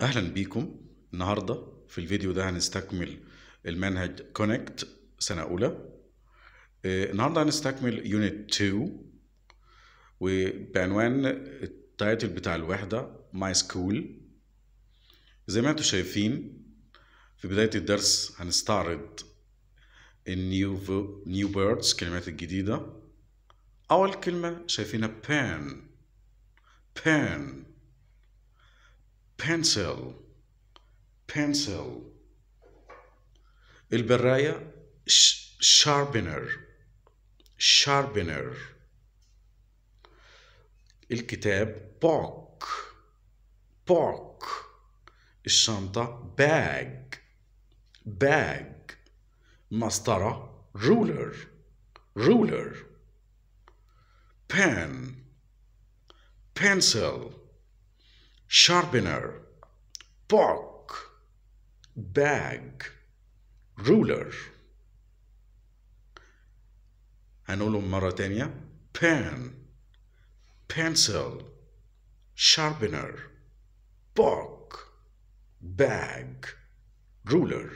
اهلا بيكم النهارده في الفيديو ده هنستكمل المنهج كونكت سنه اولى آه، النهارده هنستكمل يونت 2 وبعنوان التايتل بتاع الوحده ماي سكول زي ما انتم شايفين في بدايه الدرس هنستعرض النيو نيو بيردز كلمات الجديده اول كلمه شايفينها بان بان pencil pencil البراية sharpener sharpener الكتاب book book الشنطة bag bag مسطرة ruler ruler pen pencil sharpener pork, bag ruler هنقولهم مرة تانية pen pencil sharpener pork, bag ruler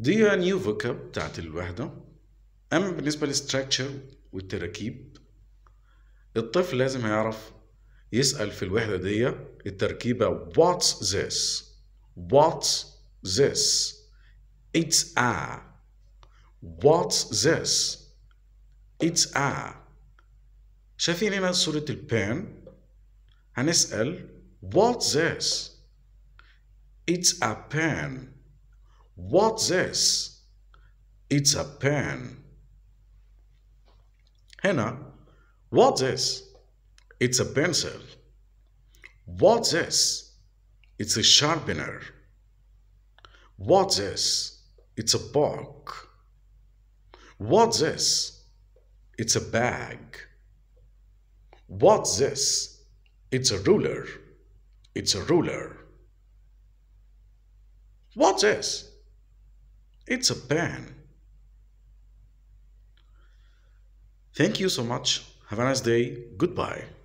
دي نيو فوكاب بتاعت الوحدة أما بالنسبة للستراكشر والتراكيب الطفل لازم يعرف يسأل في الوحدة دي التركيبة what's this what's this it's a what's this it's a شايفين هنا صورة البان هنسأل what's this it's a pen what's this it's a pen هنا what's this It's a pencil. What's this? It's a sharpener. What's this? It's a book. What's this? It's a bag. What's this? It's a ruler. It's a ruler. What's this? It's a pen. Thank you so much. Have a nice day. Goodbye.